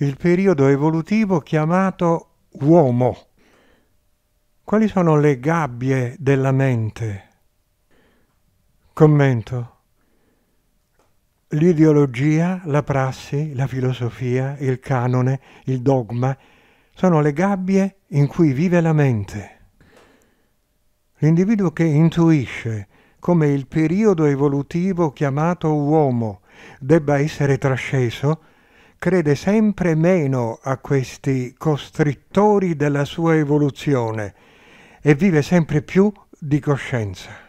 il periodo evolutivo chiamato uomo. Quali sono le gabbie della mente? Commento. L'ideologia, la prassi, la filosofia, il canone, il dogma sono le gabbie in cui vive la mente. L'individuo che intuisce come il periodo evolutivo chiamato uomo debba essere trasceso crede sempre meno a questi costrittori della sua evoluzione e vive sempre più di coscienza.